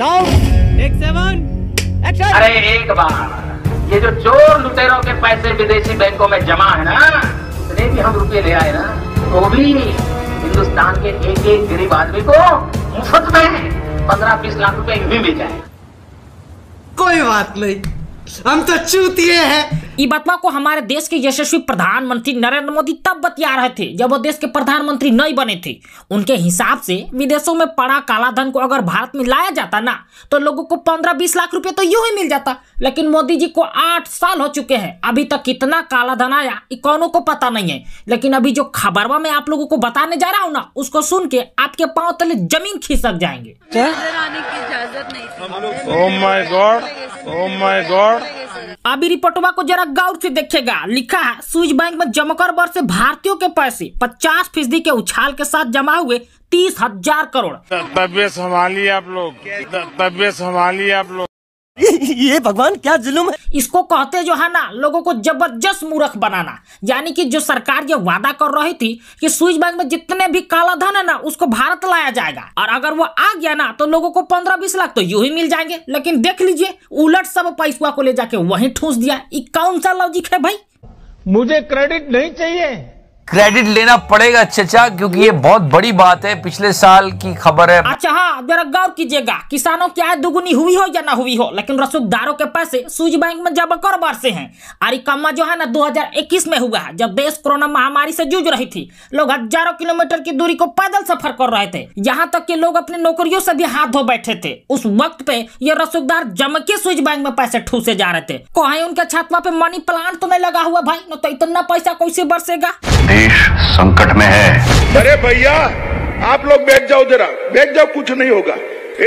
sound एक seven action अरे एक बार ये जो चोर लुटेरों के पैसे विदेशी बैंकों में जमा है ना इतने भी हम रुपये ले आए ना वो तो भी हिंदुस्तान के एक एक गरीब आदमी को मुफ्त में पंद्रह बीस लाख रुपए भी मिल जाए कोई बात नहीं हम तो चूतिए हैं ये बतवा को हमारे देश के यशस्वी प्रधानमंत्री नरेंद्र मोदी तब बतिया रहे थे जब वो देश के प्रधानमंत्री नहीं बने थे उनके हिसाब से विदेशों में पड़ा काला धन को अगर भारत में लाया जाता ना तो लोगों को पंद्रह बीस लाख रुपए तो यूं ही मिल जाता लेकिन मोदी जी को आठ साल हो चुके हैं अभी तक कितना कालाधन आया कौनों को पता नहीं है लेकिन अभी जो खबरवा में आप लोगों को बताने जा रहा हूँ ना उसको सुन के आपके पाँव तले जमीन खिसक जाएंगे oh Oh अभी रिपोर्टवा को जरा गौर से देखेगा लिखा है स्विच बैंक में जमकर वर्ष से भारतीयों के पैसे 50 फीसदी के उछाल के साथ जमा हुए तीस हजार करोड़ तबियत संभाली आप लोग तबियत संभाली आप लोग ये भगवान क्या जुलूम है इसको कहते जो है ना लोगों को जबरदस्त मूर्ख बनाना यानी कि जो सरकार ये वादा कर रही थी कि स्विच बैंक में जितने भी काला धन है ना उसको भारत लाया जाएगा और अगर वो आ गया ना तो लोगों को पंद्रह बीस लाख तो यू ही मिल जाएंगे लेकिन देख लीजिए उलट सब पैसुआ को ले जाके वही ठूस दिया कौन सा लॉजिक है भाई मुझे क्रेडिट नहीं चाहिए क्रेडिट लेना पड़ेगा चचा क्योंकि ये बहुत बड़ी बात है पिछले साल की खबर है अच्छा हाँ जरा गौर कीजिएगा किसानों की आय दुगुनी हुई हो या ना हुई हो लेकिन रसूखदारों के पैसे सूज बैंक में जब कर बार से है और जो है ना 2021 में हुआ है जब देश कोरोना महामारी से जूझ रही थी लोग हजारों किलोमीटर की दूरी को पैदल सफर कर रहे थे यहाँ तक के लोग अपने नौकरियों से भी हाथ धो बैठे थे उस वक्त पे ये रसूखदार के सूज बैंक में पैसे ठूसे जा रहे थे कहा उनके छात्रा पे मनी प्लांट तो नहीं लगा हुआ भाई न तो इतना पैसा कैसे बरसेगा देश संकट में है अरे भैया आप लोग बैठ जाओ जरा बैठ जाओ कुछ नहीं होगा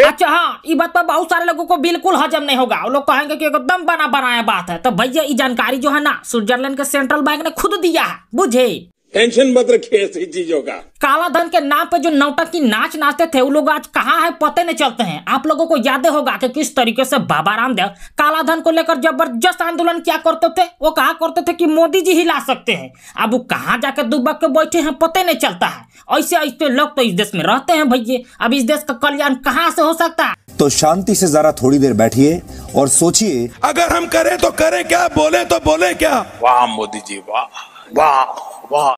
अच्छा हाँ ये बात पर बहुत सारे लोगों को बिल्कुल हजम नहीं होगा लोग कहेंगे कि एकदम बना बनाया बात है तो भैया ये जानकारी जो है ना स्विट्जरलैंड के सेंट्रल बैंक ने खुद दिया है बुझे टेंशन मत रखिए ऐसी चीजों का काला धन के नाम पे जो नौटक की नाच नाचते थे वो लोग आज कहाँ है पते नहीं चलते हैं आप लोगों को याद होगा कि किस तरीके से बाबा रामदेव काला धन को लेकर जबरदस्त आंदोलन क्या करते थे वो कहा करते थे कि मोदी जी ही ला सकते हैं अब वो कहाँ जाकर दुबक के बैठे हैं पते नहीं चलता है ऐसे ऐसे लोग तो इस देश में रहते हैं भैया अब इस देश का कल्याण कहाँ से हो सकता है तो शांति से जरा थोड़ी देर बैठिए और सोचिए अगर हम करें तो करें क्या बोले तो बोले क्या वाह मोदी जी वाह वाह वाह